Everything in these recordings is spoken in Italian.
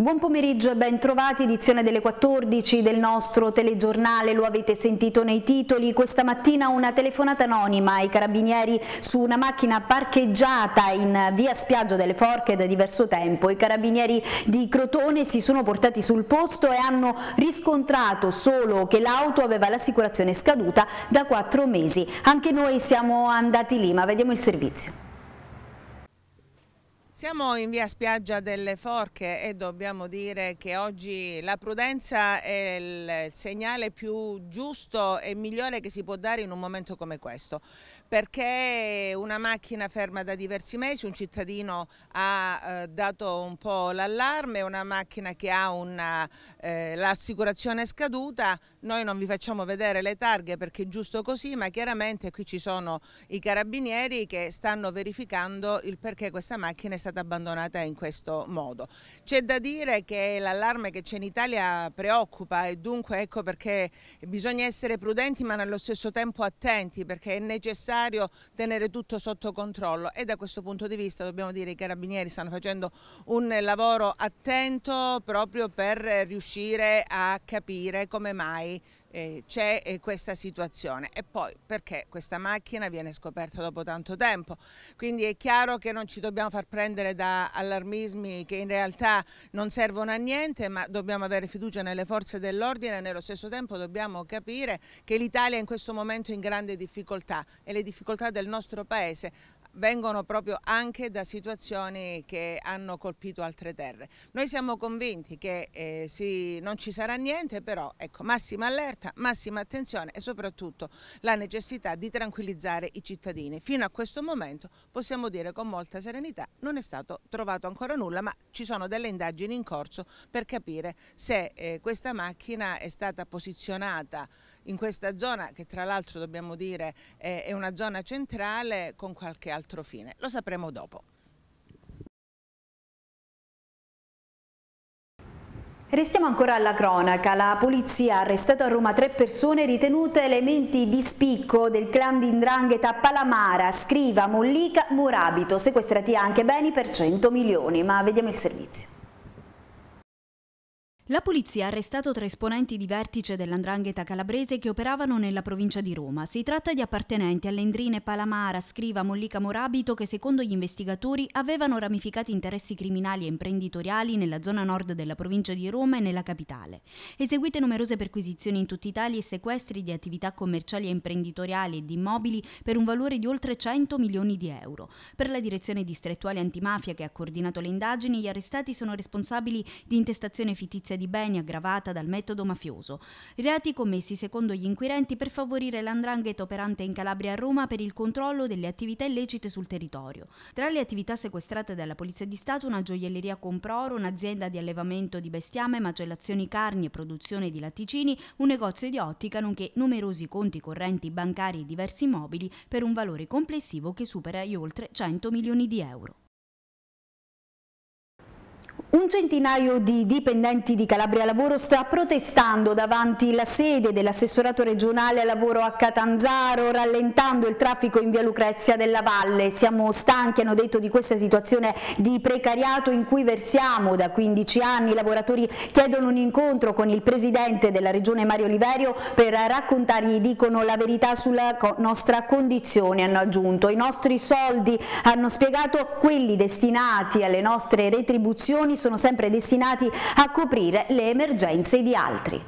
Buon pomeriggio e ben trovati, edizione delle 14 del nostro telegiornale, lo avete sentito nei titoli. Questa mattina una telefonata anonima ai carabinieri su una macchina parcheggiata in via spiaggia delle Forche da diverso tempo. I carabinieri di Crotone si sono portati sul posto e hanno riscontrato solo che l'auto aveva l'assicurazione scaduta da 4 mesi. Anche noi siamo andati lì, ma vediamo il servizio. Siamo in via Spiaggia delle Forche e dobbiamo dire che oggi la prudenza è il segnale più giusto e migliore che si può dare in un momento come questo perché una macchina ferma da diversi mesi, un cittadino ha eh, dato un po' l'allarme, una macchina che ha eh, l'assicurazione scaduta, noi non vi facciamo vedere le targhe perché è giusto così, ma chiaramente qui ci sono i carabinieri che stanno verificando il perché questa macchina è stata abbandonata in questo modo. C'è da dire che l'allarme che c'è in Italia preoccupa e dunque ecco perché bisogna essere prudenti ma nello stesso tempo attenti perché è necessario necessario tenere tutto sotto controllo e da questo punto di vista dobbiamo dire che i carabinieri stanno facendo un lavoro attento proprio per riuscire a capire come mai eh, c'è eh, questa situazione e poi perché questa macchina viene scoperta dopo tanto tempo quindi è chiaro che non ci dobbiamo far prendere da allarmismi che in realtà non servono a niente ma dobbiamo avere fiducia nelle forze dell'ordine e nello stesso tempo dobbiamo capire che l'Italia è in questo momento in grande difficoltà e le difficoltà del nostro paese vengono proprio anche da situazioni che hanno colpito altre terre. Noi siamo convinti che eh, sì, non ci sarà niente, però ecco, massima allerta, massima attenzione e soprattutto la necessità di tranquillizzare i cittadini. Fino a questo momento possiamo dire con molta serenità non è stato trovato ancora nulla, ma ci sono delle indagini in corso per capire se eh, questa macchina è stata posizionata in questa zona, che tra l'altro dobbiamo dire è una zona centrale, con qualche altro fine. Lo sapremo dopo. Restiamo ancora alla cronaca. La polizia ha arrestato a Roma tre persone ritenute elementi di spicco del clan di Indrangheta Palamara, Scriva, Mollica, Murabito, sequestrati anche beni per 100 milioni. Ma vediamo il servizio. La polizia ha arrestato tre esponenti di vertice dell'andrangheta calabrese che operavano nella provincia di Roma. Si tratta di appartenenti alle indrine Palamara, Scriva, Mollica Morabito che secondo gli investigatori avevano ramificati interessi criminali e imprenditoriali nella zona nord della provincia di Roma e nella capitale. Eseguite numerose perquisizioni in tutta Italia e sequestri di attività commerciali e imprenditoriali e di immobili per un valore di oltre 100 milioni di euro. Per la direzione distrettuale antimafia che ha coordinato le indagini, gli arrestati sono responsabili di intestazione fittizia di beni aggravata dal metodo mafioso. Reati commessi secondo gli inquirenti per favorire l'andrangheta operante in Calabria a Roma per il controllo delle attività illecite sul territorio. Tra le attività sequestrate dalla Polizia di Stato una gioielleria Comproro, un'azienda di allevamento di bestiame, macellazioni carni e produzione di latticini, un negozio di ottica, nonché numerosi conti correnti bancari e diversi immobili per un valore complessivo che supera gli oltre 100 milioni di euro. Un centinaio di dipendenti di Calabria Lavoro sta protestando davanti la sede dell'assessorato regionale lavoro a Catanzaro, rallentando il traffico in via Lucrezia della Valle. Siamo stanchi, hanno detto, di questa situazione di precariato in cui versiamo da 15 anni. I lavoratori chiedono un incontro con il presidente della regione Mario Oliverio per raccontargli, dicono, la verità sulla nostra condizione, hanno aggiunto. I nostri soldi, hanno spiegato, quelli destinati alle nostre retribuzioni sono sempre destinati a coprire le emergenze di altri.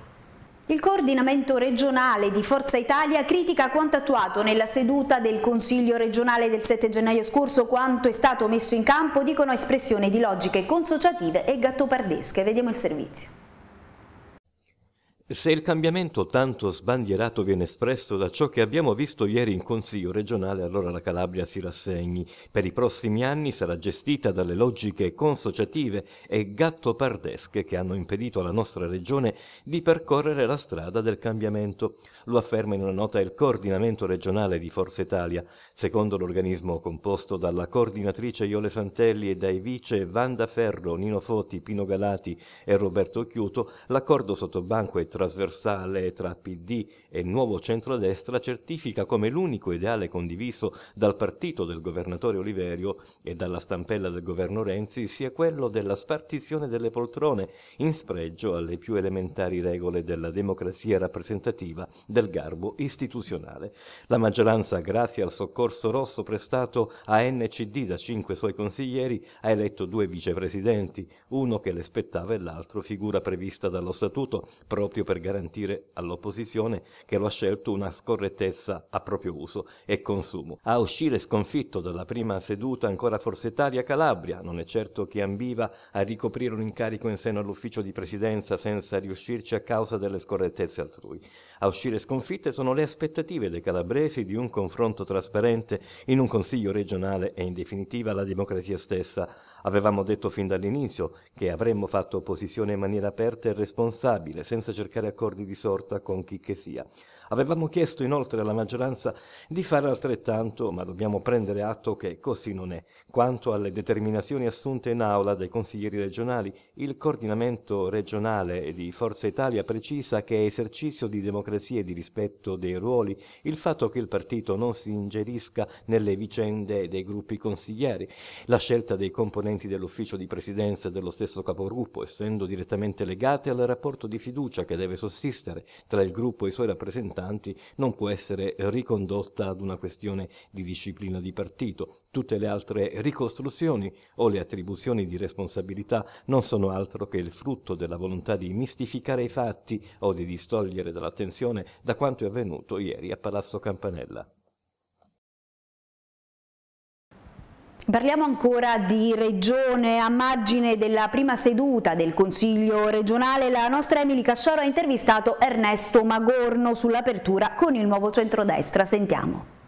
Il coordinamento regionale di Forza Italia critica quanto attuato nella seduta del Consiglio regionale del 7 gennaio scorso, quanto è stato messo in campo, dicono espressione di logiche consociative e gattopardesche. Vediamo il servizio. Se il cambiamento tanto sbandierato viene espresso da ciò che abbiamo visto ieri in Consiglio regionale, allora la Calabria si rassegni. Per i prossimi anni sarà gestita dalle logiche consociative e gattopardesche che hanno impedito alla nostra regione di percorrere la strada del cambiamento. Lo afferma in una nota il coordinamento regionale di Forza Italia. Secondo l'organismo composto dalla coordinatrice Iole Santelli e dai vice Vanda Ferro, Nino Foti, Pino Galati e Roberto Chiuto, l'accordo sottobanco è tra trasversale tra PD e nuovo centrodestra certifica come l'unico ideale condiviso dal partito del governatore Oliverio e dalla stampella del governo Renzi sia quello della spartizione delle poltrone in spregio alle più elementari regole della democrazia rappresentativa del garbo istituzionale. La maggioranza, grazie al soccorso rosso prestato a NCD da cinque suoi consiglieri, ha eletto due vicepresidenti, uno che le spettava e l'altro figura prevista dallo statuto proprio per per garantire all'opposizione che lo ha scelto una scorrettezza a proprio uso e consumo. A uscire sconfitto dalla prima seduta ancora forsetaria Calabria, non è certo che ambiva a ricoprire un incarico in seno all'ufficio di presidenza senza riuscirci a causa delle scorrettezze altrui. A uscire sconfitte sono le aspettative dei calabresi di un confronto trasparente in un consiglio regionale e in definitiva la democrazia stessa Avevamo detto fin dall'inizio che avremmo fatto opposizione in maniera aperta e responsabile, senza cercare accordi di sorta con chi che sia. Avevamo chiesto inoltre alla maggioranza di fare altrettanto, ma dobbiamo prendere atto che così non è quanto alle determinazioni assunte in aula dai consiglieri regionali, il coordinamento regionale di Forza Italia precisa che è esercizio di democrazia e di rispetto dei ruoli il fatto che il partito non si ingerisca nelle vicende dei gruppi consiglieri. La scelta dei componenti dell'ufficio di presidenza e dello stesso capogruppo, essendo direttamente legate al rapporto di fiducia che deve sussistere tra il gruppo e i suoi rappresentanti, non può essere ricondotta ad una questione di disciplina di partito. Tutte le altre ricostruzioni o le attribuzioni di responsabilità non sono altro che il frutto della volontà di mistificare i fatti o di distogliere dall'attenzione da quanto è avvenuto ieri a Palazzo Campanella. Parliamo ancora di regione. A margine della prima seduta del Consiglio regionale la nostra Emily Cascioro ha intervistato Ernesto Magorno sull'apertura con il nuovo centrodestra. Sentiamo.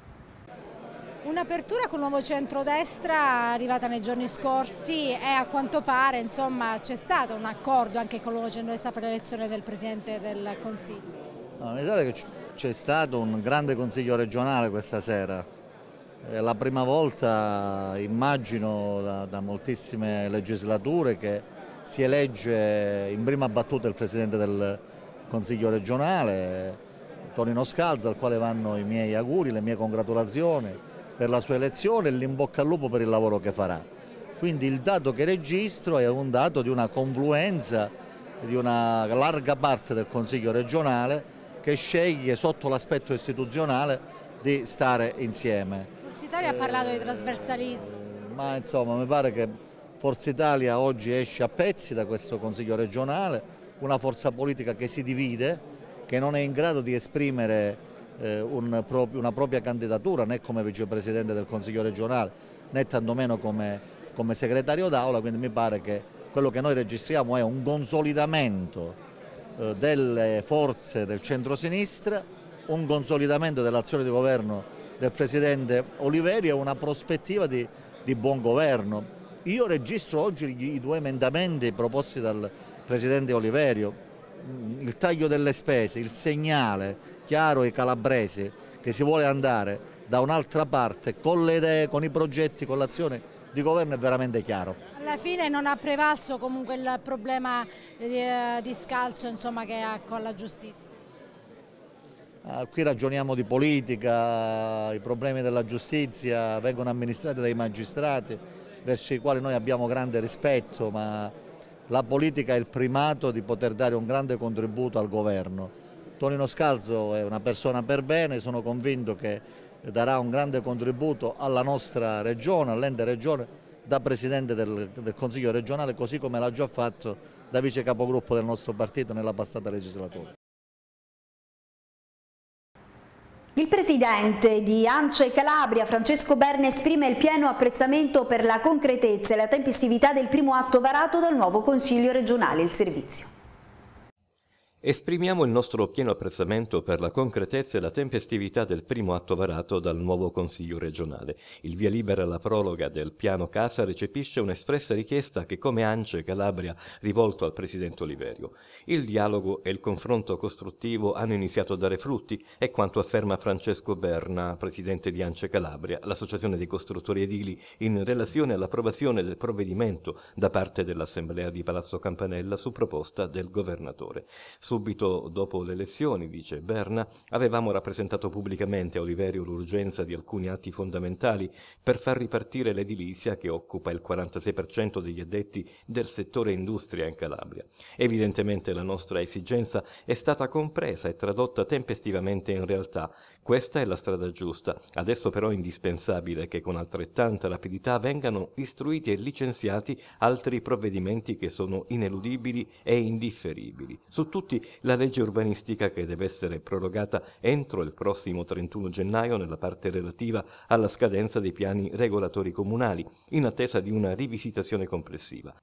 Un'apertura con il nuovo centrodestra arrivata nei giorni scorsi e a quanto pare c'è stato un accordo anche con il nuovo centrodestra per l'elezione del Presidente del Consiglio. No, mi sa che c'è stato un grande Consiglio regionale questa sera, è la prima volta immagino da, da moltissime legislature che si elegge in prima battuta il Presidente del Consiglio regionale, Tonino Scalza al quale vanno i miei auguri, le mie congratulazioni per la sua elezione e l'imbocca al lupo per il lavoro che farà. Quindi il dato che registro è un dato di una confluenza di una larga parte del Consiglio regionale che sceglie sotto l'aspetto istituzionale di stare insieme. Forza Italia eh, ha parlato di trasversalismo. Ma insomma mi pare che Forza Italia oggi esce a pezzi da questo Consiglio regionale, una forza politica che si divide, che non è in grado di esprimere eh, un pro una propria candidatura né come vicepresidente del Consiglio regionale né tantomeno come, come segretario d'aula, quindi mi pare che quello che noi registriamo è un consolidamento eh, delle forze del centro-sinistra, un consolidamento dell'azione di governo del Presidente Oliveri e una prospettiva di, di buon governo. Io registro oggi i due emendamenti proposti dal Presidente Oliverio, mm, il taglio delle spese, il segnale chiaro ai calabresi che si vuole andare da un'altra parte con le idee, con i progetti, con l'azione di governo è veramente chiaro. Alla fine non ha prevalso comunque il problema eh, eh, di, scalzo insomma, che ha con la giustizia? Ah, qui ragioniamo di politica, i problemi della giustizia vengono amministrati dai magistrati verso i quali noi abbiamo grande rispetto, ma la politica ha il primato di poter dare un grande contributo al governo Tonino Scalzo è una persona per bene, sono convinto che darà un grande contributo alla nostra regione, all'ente regione, da Presidente del, del, Consiglio regionale, così come l'ha già fatto da Vice Capogruppo del nostro partito nella passata legislatura. Il presidente di Ance Calabria, Francesco Berne, esprime il pieno apprezzamento per la concretezza e la tempestività del primo atto varato dal nuovo Consiglio regionale, il servizio. Esprimiamo il nostro pieno apprezzamento per la concretezza e la tempestività del primo atto varato dal nuovo Consiglio regionale. Il via libera alla proroga del piano casa recepisce un'espressa richiesta che come ANCE Calabria rivolto al Presidente Oliverio. Il dialogo e il confronto costruttivo hanno iniziato a dare frutti è quanto afferma Francesco Berna, Presidente di ANCE Calabria, l'Associazione dei Costruttori Edili, in relazione all'approvazione del provvedimento da parte dell'Assemblea di Palazzo Campanella su proposta del Governatore. Su Subito dopo le elezioni, dice Berna, avevamo rappresentato pubblicamente a Oliverio l'urgenza di alcuni atti fondamentali per far ripartire l'edilizia che occupa il 46% degli addetti del settore industria in Calabria. Evidentemente la nostra esigenza è stata compresa e tradotta tempestivamente in realtà questa è la strada giusta, adesso però è indispensabile che con altrettanta rapidità vengano istruiti e licenziati altri provvedimenti che sono ineludibili e indifferibili. Su tutti la legge urbanistica che deve essere prorogata entro il prossimo 31 gennaio nella parte relativa alla scadenza dei piani regolatori comunali, in attesa di una rivisitazione complessiva.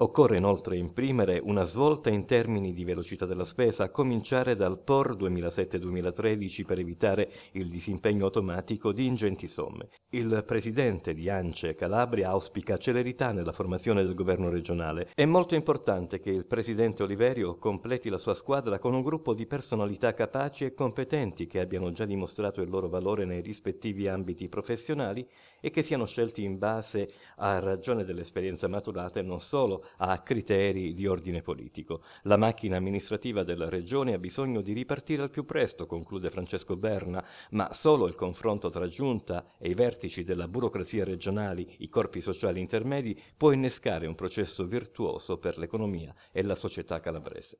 Occorre inoltre imprimere una svolta in termini di velocità della spesa, a cominciare dal POR 2007-2013 per evitare il disimpegno automatico di ingenti somme. Il presidente di ANCE Calabria auspica celerità nella formazione del governo regionale. È molto importante che il presidente Oliverio completi la sua squadra con un gruppo di personalità capaci e competenti che abbiano già dimostrato il loro valore nei rispettivi ambiti professionali e che siano scelti in base a ragione dell'esperienza maturata e non solo a criteri di ordine politico. La macchina amministrativa della Regione ha bisogno di ripartire al più presto, conclude Francesco Berna, ma solo il confronto tra Giunta e i vertici della burocrazia regionali, i corpi sociali intermedi, può innescare un processo virtuoso per l'economia e la società calabrese.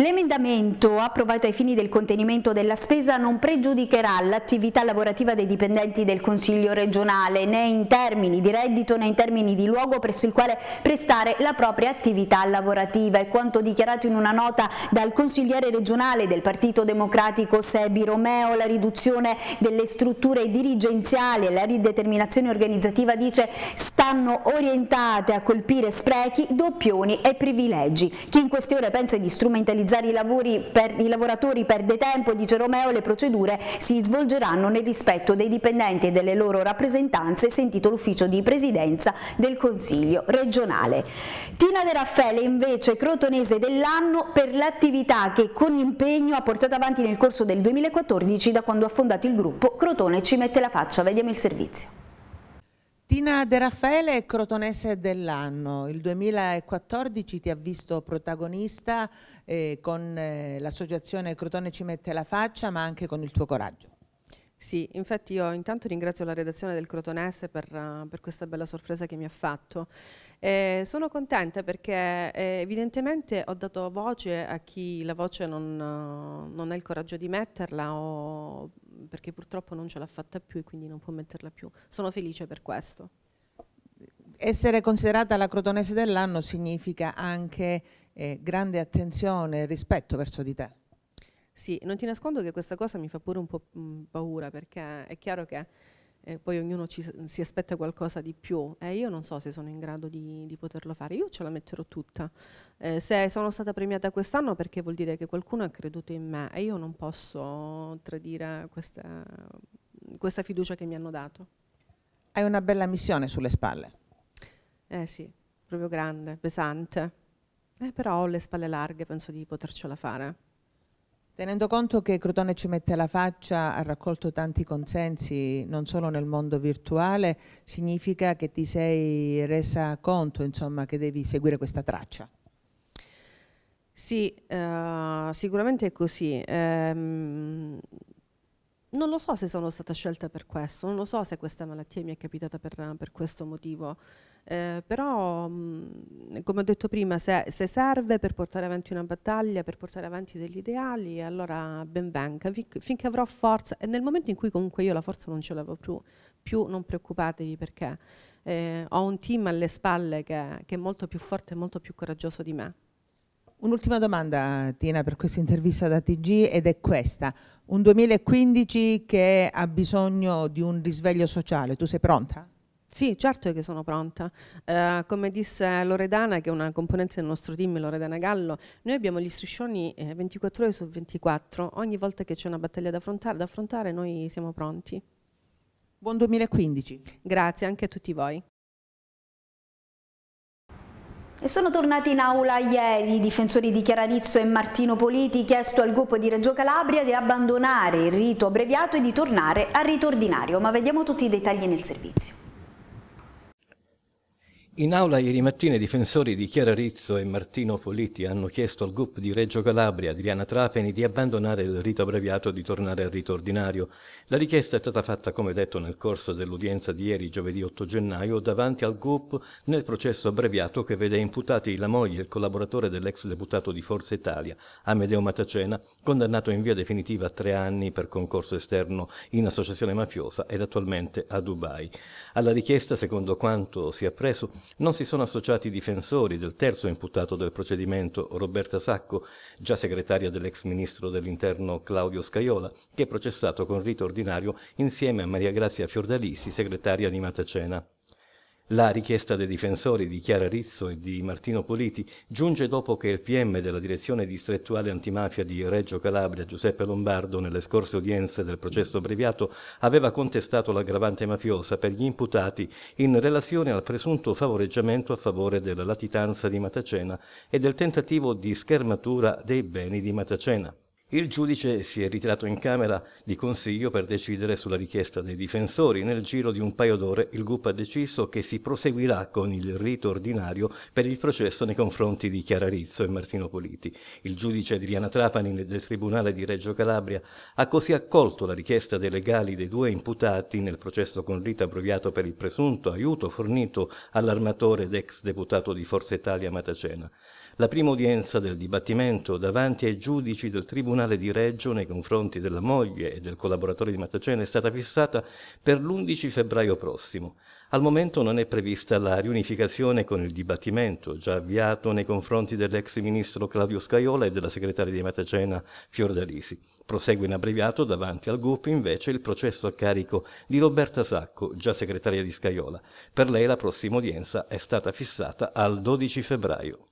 L'emendamento approvato ai fini del contenimento della spesa non pregiudicherà l'attività lavorativa dei dipendenti del Consiglio regionale né in termini di reddito né in termini di luogo presso il quale prestare la propria attività lavorativa. È quanto dichiarato in una nota dal consigliere regionale del Partito Democratico Sebi Romeo. La riduzione delle strutture dirigenziali e la rideterminazione organizzativa dice stanno orientate a colpire sprechi, doppioni e privilegi. Chi in queste ore pensa di strumentalizzare velocizzare i lavori per i lavoratori perde tempo, dice Romeo, le procedure si svolgeranno nel rispetto dei dipendenti e delle loro rappresentanze, sentito l'ufficio di presidenza del Consiglio regionale. Tina De Raffaele invece crotonese dell'anno per l'attività che con impegno ha portato avanti nel corso del 2014 da quando ha fondato il gruppo Crotone ci mette la faccia. Vediamo il servizio. Tina De Raffaele è crotonese dell'anno, il 2014 ti ha visto protagonista eh, con eh, l'associazione Crotone ci mette la faccia ma anche con il tuo coraggio. Sì, infatti io intanto ringrazio la redazione del Crotonese per, uh, per questa bella sorpresa che mi ha fatto. Eh, sono contenta perché eh, evidentemente ho dato voce a chi la voce non, uh, non ha il coraggio di metterla o perché purtroppo non ce l'ha fatta più e quindi non può metterla più. Sono felice per questo. Essere considerata la crotonese dell'anno significa anche eh, grande attenzione e rispetto verso di te. Sì, non ti nascondo che questa cosa mi fa pure un po' mm, paura perché è chiaro che eh, poi ognuno ci, si aspetta qualcosa di più e eh, io non so se sono in grado di, di, poterlo fare, io ce la metterò tutta. Eh, se sono stata premiata quest'anno perché vuol dire che qualcuno ha creduto in me e io non posso tradire questa, questa fiducia che mi hanno dato. Hai una bella missione sulle spalle. Eh sì, proprio grande, pesante. Eh, però ho le spalle larghe, penso di potercela fare. Tenendo conto che Crotone ci mette la faccia, ha raccolto tanti consensi non solo nel mondo virtuale, significa che ti sei resa conto insomma, che devi seguire questa traccia? Sì, eh, sicuramente è così. Eh, non lo so se sono stata scelta per questo, non lo so se questa malattia mi è capitata per, per questo motivo, eh, però mh, mm, come ho detto prima, se, se, serve per portare avanti una battaglia, per portare avanti degli ideali, allora ben venga, finché avrò forza, e nel momento in cui comunque io la forza non ce l'avevo più, più non preoccupatevi perché eh, ho un team alle spalle che, che è molto più forte e molto più coraggioso di me. Un'ultima domanda, Tina, per questa intervista da TG ed è questa. Un 2015 che ha bisogno di un risveglio sociale, tu sei pronta? Sì, certo che sono pronta. Eh, come disse Loredana, che è una componente del nostro team, Loredana Gallo, noi abbiamo gli striscioni eh, 24 ore su 24. Ogni volta che c'è una battaglia da affrontare, da affrontare, noi siamo pronti. Buon 2015. Grazie anche a tutti voi. E sono tornati in aula ieri i difensori di Chiararizzo e Martino Politi chiesto al gruppo di Reggio Calabria di abbandonare il rito abbreviato e di tornare al rito ordinario, ma vediamo tutti i dettagli nel servizio. In aula ieri mattina i difensori di Chiara Rizzo e Martino Politi hanno chiesto al gruppo di Reggio Calabria, Adriana Trapani, di abbandonare il rito abbreviato e di tornare al rito ordinario. La richiesta è stata fatta, come detto, nel corso dell'udienza di ieri, giovedì 8 gennaio, davanti al GUP nel processo abbreviato che vede imputati la moglie e il collaboratore dell'ex deputato di Forza Italia, Amedeo Matacena, condannato in via definitiva a tre anni per concorso esterno in associazione mafiosa ed attualmente a Dubai. Alla richiesta, secondo quanto si è appreso, non si sono associati i difensori del terzo imputato del procedimento, Roberta Sacco, già segretaria dell'ex ministro dell'interno Claudio Scaiola, che è processato con rito ordinario straordinario insieme a Maria Grazia Fiordalisi, segretaria di Matacena. La richiesta dei difensori di Chiara Rizzo e di Martino Politi giunge dopo che il PM della direzione distrettuale antimafia di Reggio Calabria, Giuseppe Lombardo, nelle scorse udienze del processo abbreviato, aveva contestato l'aggravante mafiosa per gli imputati in relazione al presunto favoreggiamento a favore della latitanza di Matacena e del tentativo di schermatura dei beni di Matacena. Il giudice si è ritirato in camera di consiglio per decidere sulla richiesta dei difensori. Nel giro di un paio d'ore il GUP ha deciso che si proseguirà con il rito ordinario per il processo nei confronti di Chiara Rizzo e Martino Politi. Il giudice di Trapani del Tribunale di Reggio Calabria ha così accolto la richiesta dei legali dei due imputati nel processo con rito abbreviato per il presunto aiuto fornito all'armatore ed ex deputato di Forza Italia Matacena la prima udienza del dibattimento davanti ai giudici del Tribunale di Reggio nei confronti della moglie e del collaboratore di Mattacena è stata fissata per l'11 febbraio prossimo. Al momento non è prevista la riunificazione con il dibattimento già avviato nei confronti dell'ex ministro Claudio Scaiola e della segretaria di Matacena Fiordalisi. Prosegue in abbreviato davanti al GUP invece il processo a carico di Roberta Sacco, già segretaria di Scaiola. Per lei la prossima udienza è stata fissata al 12 febbraio.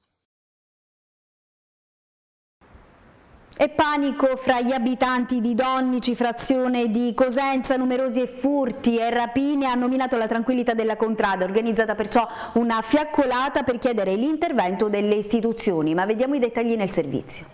E panico fra gli abitanti di Donnici, frazione di Cosenza, numerosi furti e rapine hanno minato la tranquillità della contrada, organizzata perciò una fiaccolata per chiedere l'intervento delle istituzioni, ma vediamo i dettagli nel servizio.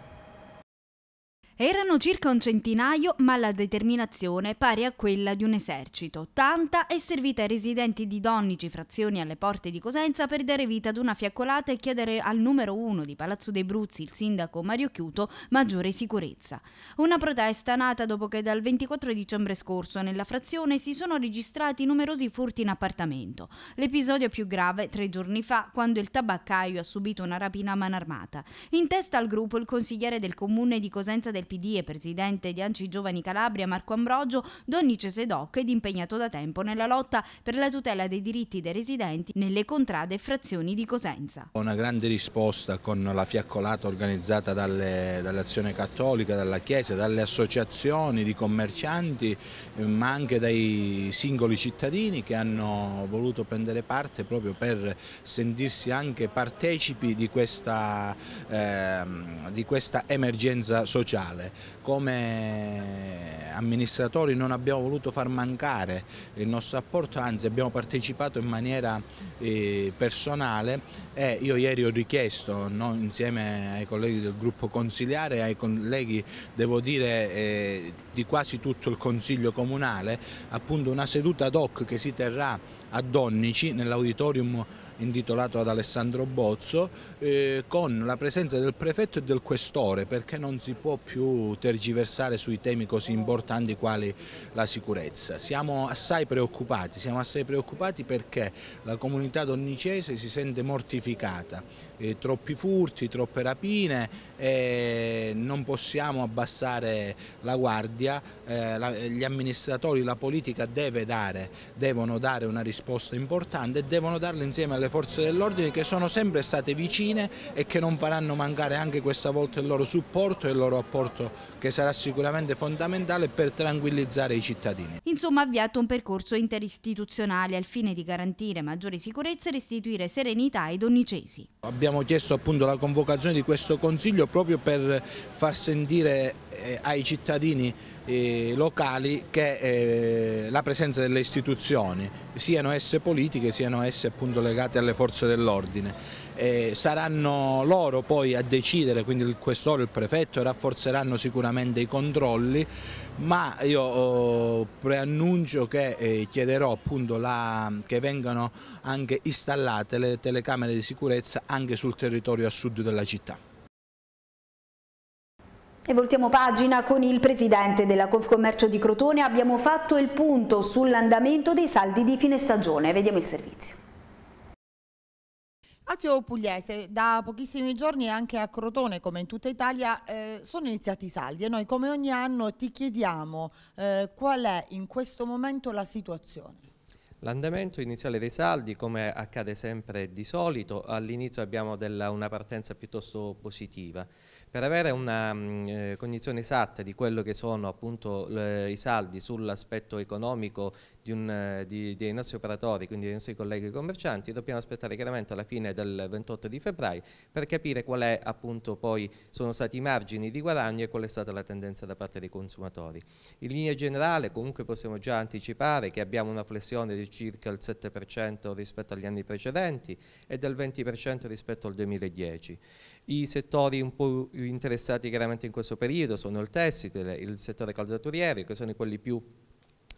Erano circa un centinaio, ma la determinazione pari a quella di un esercito. Tanta è servita ai residenti di Donnici, frazioni alle porte di Cosenza, per dare vita ad una fiaccolata e chiedere al numero uno di Palazzo dei Bruzzi, il sindaco Mario Chiuto, maggiore sicurezza. Una protesta nata dopo che dal 24 dicembre scorso nella frazione si sono registrati numerosi furti in appartamento. L'episodio più grave tre giorni fa, quando il tabaccaio ha subito una rapina a mano armata. In testa al gruppo il consigliere del comune di Cosenza del del PD e presidente di Anci Giovani Calabria Marco Ambrogio, Donnice Sedoc ed impegnato da tempo nella lotta per la tutela dei diritti dei residenti nelle contrade e frazioni di Cosenza. Una grande risposta con la fiaccolata organizzata dall'Azione Cattolica, dalla Chiesa, dalle associazioni di commercianti ma anche dai singoli cittadini che hanno voluto prendere parte proprio per sentirsi anche partecipi di questa, eh, di questa emergenza sociale locale, come amministratori non abbiamo voluto far mancare il nostro apporto, anzi abbiamo partecipato in maniera eh, personale e io ieri ho richiesto no, insieme ai colleghi del gruppo consiliare e ai colleghi devo dire eh, di quasi tutto il consiglio comunale appunto una seduta ad hoc che si terrà a Donnici nell'auditorium intitolato ad Alessandro Bozzo eh, con la presenza del prefetto e del questore perché non si può più più tergiversare sui temi così importanti quali la sicurezza. Siamo assai preoccupati, siamo assai preoccupati perché la comunità donnicese si sente mortificata, eh, troppi furti, troppe rapine e non possiamo abbassare la guardia, eh, la, gli amministratori, la politica deve dare, devono dare una risposta importante e devono darla insieme alle forze dell'ordine che sono sempre state vicine e che non faranno mancare anche questa volta il loro supporto e il loro apporto rapporto che sarà sicuramente fondamentale per tranquillizzare i cittadini. Insomma avviato un percorso interistituzionale al fine di garantire maggiore sicurezza e restituire serenità ai donnicesi. Abbiamo chiesto appunto la convocazione di questo Consiglio proprio per far sentire eh, ai cittadini eh, locali che eh, la presenza delle istituzioni, siano esse politiche, siano esse appunto legate alle forze dell'ordine. Eh, saranno loro poi a decidere, quindi il questore, il prefetto, rafforzeranno sicuramente i controlli, ma io oh, preannuncio che chiederò appunto la, che vengano anche installate le telecamere di sicurezza anche sul territorio a sud della città. E voltiamo pagina con il presidente della Confcommercio di Crotone. Abbiamo fatto il punto sull'andamento dei saldi di fine stagione. Vediamo il servizio. Alfio Pugliese, da pochissimi giorni anche a Crotone, come in tutta Italia, eh, sono iniziati i saldi e noi come ogni anno ti chiediamo eh, qual è in questo momento la situazione. L'andamento iniziale dei saldi, come accade sempre di solito, all'inizio abbiamo della, una partenza piuttosto positiva. Per avere una mh, mm, eh, cognizione esatta di quello che sono appunto le, i saldi sull'aspetto economico di, un, eh, di, dei nostri operatori, quindi dei nostri colleghi commercianti, dobbiamo aspettare chiaramente alla fine del 28 di febbraio per capire qual è appunto poi sono stati i margini di guadagno e qual è stata la tendenza da parte dei consumatori. In linea generale comunque possiamo già anticipare che abbiamo una flessione di circa il 7% rispetto agli anni precedenti e del 20% rispetto al 2010. I settori un po' più interessati chiaramente in questo periodo sono il tessile, il settore calzaturiero, che sono quelli più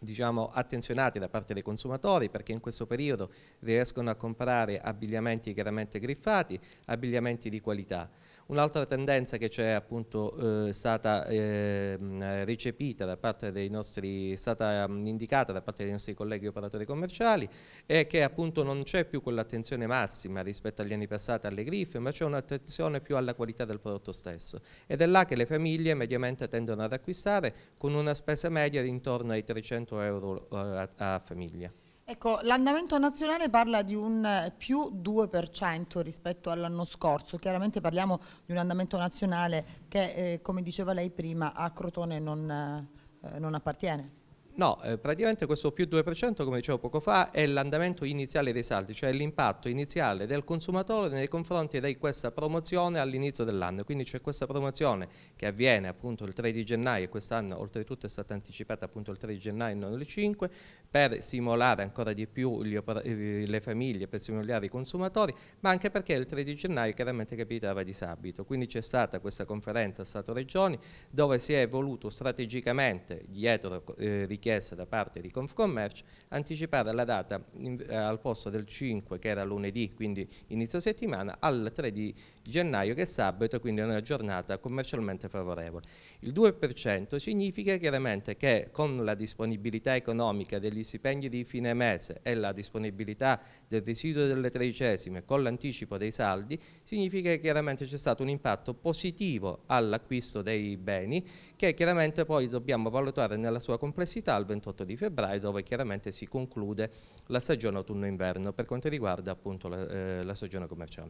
diciamo, attenzionati da parte dei consumatori perché in questo periodo riescono a comprare abbigliamenti chiaramente griffati, abbigliamenti di qualità. Un'altra tendenza che c'è appunto eh, stata eh, recepita da parte dei nostri, è stata mm, indicata da parte dei nostri colleghi operatori commerciali è che appunto non c'è più quell'attenzione massima rispetto agli anni passati alle griffe, ma c'è un'attenzione più alla qualità del prodotto stesso. Ed è là che le famiglie mediamente tendono ad acquistare con una spesa media intorno ai 300 euro eh, a, a famiglia. Ecco, l'andamento nazionale parla di un eh, più 2% rispetto all'anno scorso, chiaramente parliamo di un andamento nazionale che, eh, come diceva lei prima, a Crotone non, eh, non appartiene. No, eh, praticamente questo più 2%, come dicevo poco fa, è l'andamento iniziale dei saldi, cioè l'impatto iniziale del consumatore nei confronti di questa promozione all'inizio dell'anno. Quindi c'è questa promozione che avviene appunto il 3 di gennaio e quest'anno oltretutto è stata anticipata appunto il 3 di gennaio e non il 5 per simulare ancora di più eh, le famiglie, per simulare i consumatori, ma anche perché il 3 di gennaio chiaramente capitava disabito. Quindi c'è stata questa conferenza Stato-Regioni dove si è voluto strategicamente dietro eh, richiesta da parte di Confcommercio, anticipare la data in, eh, al posto del 5 che era lunedì, quindi inizio settimana, al 3 di gennaio che è sabato, quindi una giornata commercialmente favorevole. Il 2% significa chiaramente che con la disponibilità economica degli stipendi di fine mese e la disponibilità del residuo delle tredicesime con l'anticipo dei saldi, significa che chiaramente c'è stato un impatto positivo all'acquisto dei beni che chiaramente poi dobbiamo valutare nella sua complessità dal 28 di febbraio dove chiaramente si conclude la stagione autunno-inverno per quanto riguarda appunto la, eh, la stagione commerciale.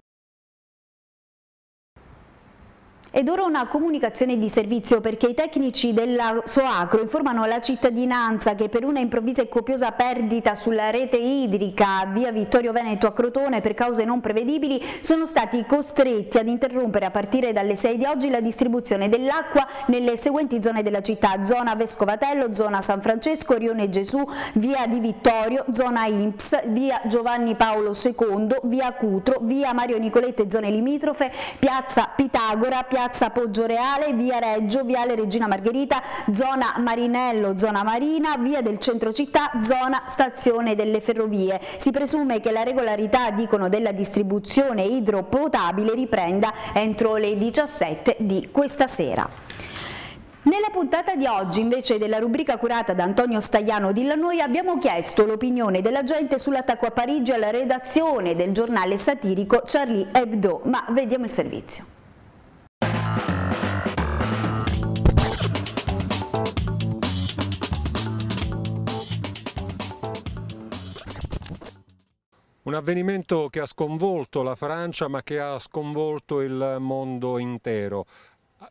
Ed ora una comunicazione di servizio perché i tecnici della Soacro informano la cittadinanza che per una improvvisa e copiosa perdita sulla rete idrica via Vittorio Veneto a Crotone per cause non prevedibili sono stati costretti ad interrompere a partire dalle 6 di oggi la distribuzione dell'acqua nelle seguenti zone della città, zona Vescovatello, zona San Francesco, Rione Gesù, via di Vittorio, zona Imps, via Giovanni Paolo II, via Cutro, via Mario Nicoletti, zone limitrofe, piazza Pitagora, piazza piazza Poggio Reale, via Reggio, viale Regina Margherita, zona Marinello, zona Marina, via del centro città, zona stazione delle ferrovie. Si presume che la regolarità, dicono, della distribuzione idropotabile riprenda entro le 17 di questa sera. Nella puntata di oggi invece della rubrica curata da Antonio Stagliano di La Noi abbiamo chiesto l'opinione della gente sull'attacco a Parigi alla redazione del giornale satirico Charlie Hebdo, ma vediamo il servizio. Un avvenimento che ha sconvolto la Francia ma che ha sconvolto il mondo intero.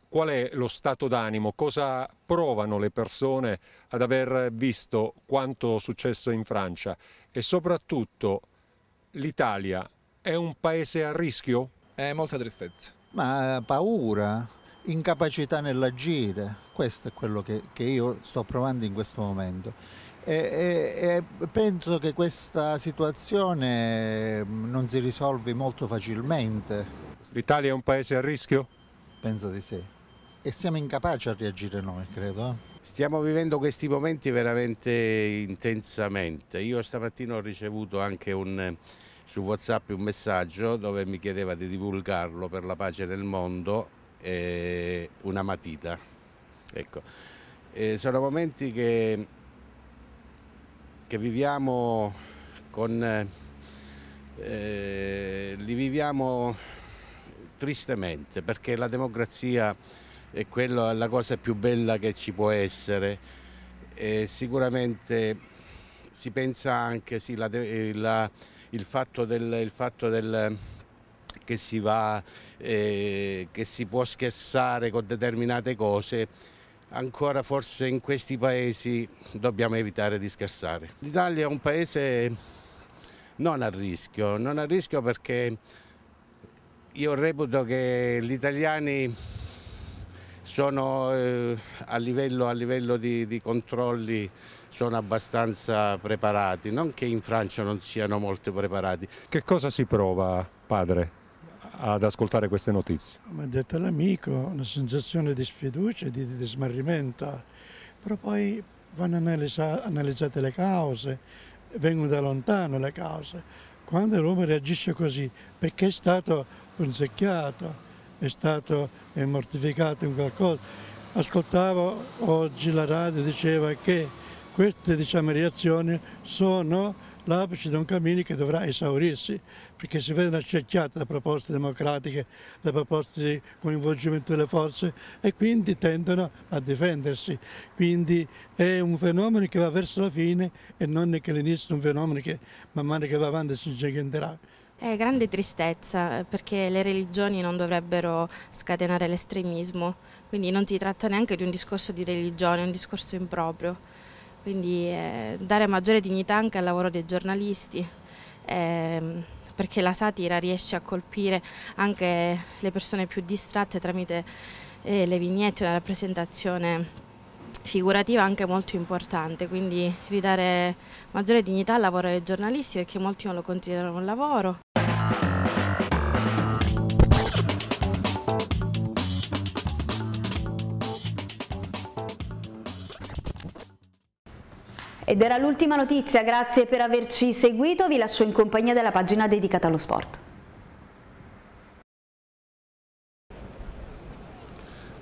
Qual è lo stato d'animo? Cosa provano le persone ad aver visto quanto successo in Francia? E soprattutto l'Italia è un paese a rischio? È molta tristezza. Ma paura, incapacità nell'agire, questo è quello che, che, io sto provando in questo momento. E, e, e penso che questa situazione non si risolvi molto facilmente. L'Italia è un paese a rischio? Penso di sì. E siamo incapaci a reagire noi, credo. Stiamo vivendo questi momenti veramente intensamente. Io stamattina ho ricevuto anche un, su WhatsApp un messaggio dove mi chiedeva di divulgarlo per la pace nel mondo e eh, una matita. Ecco. E eh, sono momenti che, che viviamo con... Eh, li viviamo tristemente perché la democrazia è quella, la cosa più bella che ci può essere e sicuramente si pensa anche sì, la, la, il fatto del, il fatto del che si, va, eh, che si può scherzare con determinate cose, ancora forse in questi paesi dobbiamo evitare di scherzare. L'Italia è un paese non a rischio, non a rischio perché io reputo che gli italiani sono eh, a livello, a livello di, di, controlli sono abbastanza preparati, non che in Francia non siano molto preparati. Che cosa si prova, padre? ad ascoltare queste notizie? Come ha detto l'amico, una sensazione di sfiducia e di, di smarrimento, però poi vanno analizzate le cause, vengono da lontano le cause. Quando l'uomo reagisce così, perché è stato punzecchiato, è stato è mortificato in qualcosa. Ascoltavo oggi la radio, diceva che queste diciamo, reazioni sono l'apice di un cammino che dovrà esaurirsi, perché si vedono accerchiate da proposte democratiche, da proposte di coinvolgimento delle forze e quindi tendono a difendersi. Quindi è un fenomeno che va verso la fine e non è che l'inizio è un fenomeno che man mano che va avanti si giganterà. È grande tristezza perché le religioni non dovrebbero scatenare l'estremismo, quindi non si tratta neanche di un discorso di religione, è un discorso improprio quindi eh, dare maggiore dignità anche al lavoro dei giornalisti. Ehm, perché la satira riesce a colpire anche le persone più distratte tramite eh, le vignette, una rappresentazione figurativa anche molto importante, quindi ridare maggiore dignità al lavoro dei giornalisti perché molti non lo considerano un lavoro. Ed era l'ultima notizia, grazie per averci seguito, vi lascio in compagnia della pagina dedicata allo sport.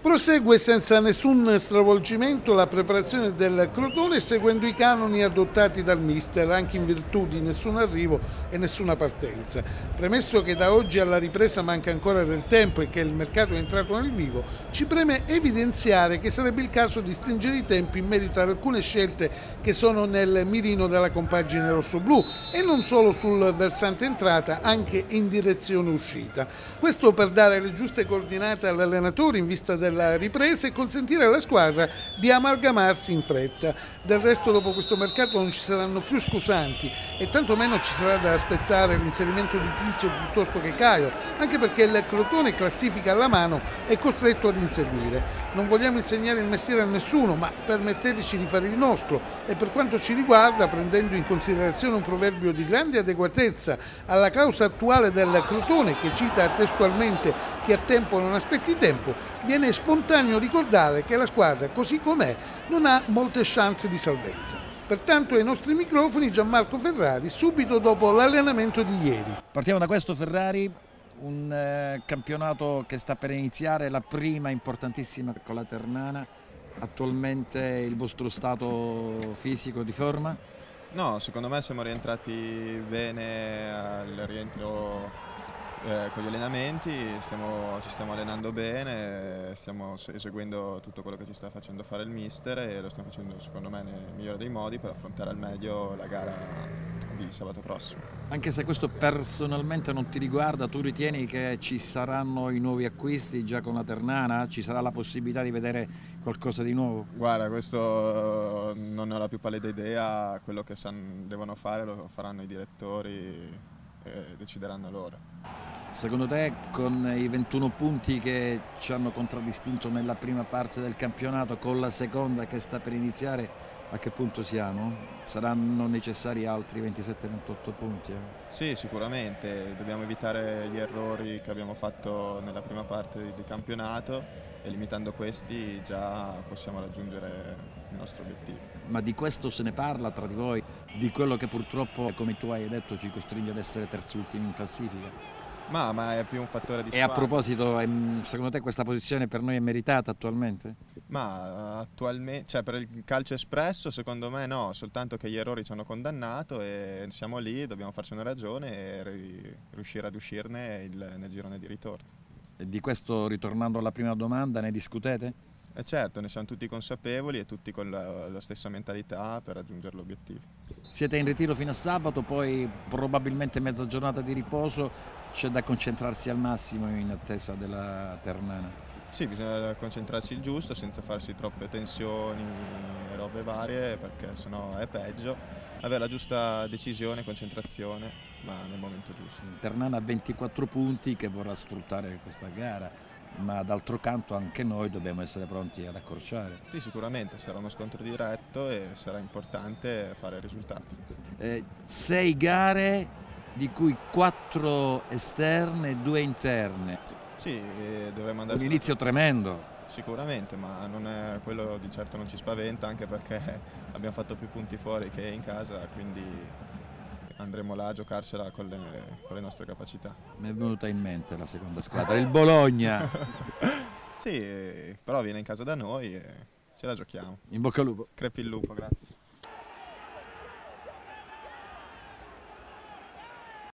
Prosegue senza nessun stravolgimento la preparazione del Crotone seguendo i canoni adottati dal mister anche in virtù di nessun arrivo e nessuna partenza. Premesso che da oggi alla ripresa manca ancora del tempo e che il mercato è entrato nel vivo, ci preme evidenziare che sarebbe il caso di stringere i tempi in merito ad alcune scelte che sono nel mirino della compagine rosso-blu e non solo sul versante entrata, anche in direzione uscita. Questo per dare le giuste coordinate all'allenatore in vista del della ripresa e consentire alla squadra di amalgamarsi in fretta. Del resto dopo questo mercato non ci saranno più scusanti e tantomeno ci sarà da aspettare l'inserimento di Tizio piuttosto che Caio, anche perché il Crotone classifica alla mano è costretto ad inseguire non vogliamo insegnare il mestiere a nessuno, ma permetteteci di fare il nostro e per quanto ci riguarda, prendendo in considerazione un proverbio di grande adeguatezza alla causa attuale del Crotone che cita testualmente che a tempo non aspetti tempo, viene spontaneo ricordare che la squadra così com'è non ha molte chance di salvezza. Pertanto ai nostri microfoni Gianmarco Ferrari subito dopo l'allenamento di ieri. Partiamo da questo Ferrari un eh, campionato che sta per iniziare, la prima importantissima con la Ternana. Attualmente il vostro stato fisico di forma? No, secondo me siamo rientrati bene al rientro eh, con gli allenamenti, stiamo, ci stiamo allenando bene, stiamo eseguendo tutto quello che ci sta facendo fare il mister e lo stiamo facendo secondo me nel migliore dei modi per affrontare al meglio la gara di sabato prossimo. Anche se questo personalmente non ti riguarda, tu ritieni che ci saranno i nuovi acquisti già con la Ternana? Ci sarà la possibilità di vedere qualcosa di nuovo? Guarda, questo non ho la più pallida idea, quello che devono fare lo faranno i direttori e decideranno loro. Secondo te con i 21 punti che ci hanno contraddistinto nella prima parte del campionato, con la seconda che sta per iniziare, a che punto siamo? Saranno necessari altri 27-28 punti? Eh? Sì, sicuramente, dobbiamo evitare gli errori che abbiamo fatto nella prima parte del campionato e limitando questi già possiamo raggiungere il nostro obiettivo. Ma di questo se ne parla tra di voi, di quello che purtroppo, come tu hai detto, ci costringe ad essere terzultimi in classifica? Ma, ma, è più un fattore di squadra. E a proposito, mm, secondo te questa posizione per noi è meritata attualmente? Ma attualmente, cioè per il calcio espresso secondo me no, soltanto che gli errori ci hanno condannato e siamo lì, dobbiamo farci una ragione e riuscire ad uscirne il, nel girone di ritorno. E di questo, ritornando alla prima domanda, ne discutete? E eh, certo, ne siamo tutti consapevoli e tutti con la, la stessa mentalità per raggiungere l'obiettivo. Siete in ritiro fino a sabato, poi probabilmente mezza giornata di riposo, c'è da concentrarsi al massimo in attesa della Ternana. Sì, bisogna concentrarsi il giusto senza farsi troppe tensioni e robe varie perché sennò è peggio. Avere la giusta decisione, concentrazione, ma nel momento giusto. Ternana ha 24 punti che vorrà sfruttare questa gara ma d'altro canto anche noi dobbiamo essere pronti ad accorciare. Sì, sicuramente sarà uno scontro diretto e sarà importante fare risultati. Eh, sei gare di cui quattro esterne e due interne. Sì, dovremmo andare... Un inizio tremendo. Sicuramente, ma è, quello di certo non ci spaventa anche perché abbiamo fatto più punti fuori che in casa, quindi andremo là a giocarcela con le, con le nostre capacità. Mi è venuta in mente la seconda squadra, il Bologna. sì, però viene in casa da noi e ce la giochiamo. In bocca al lupo. Crepi il lupo, grazie.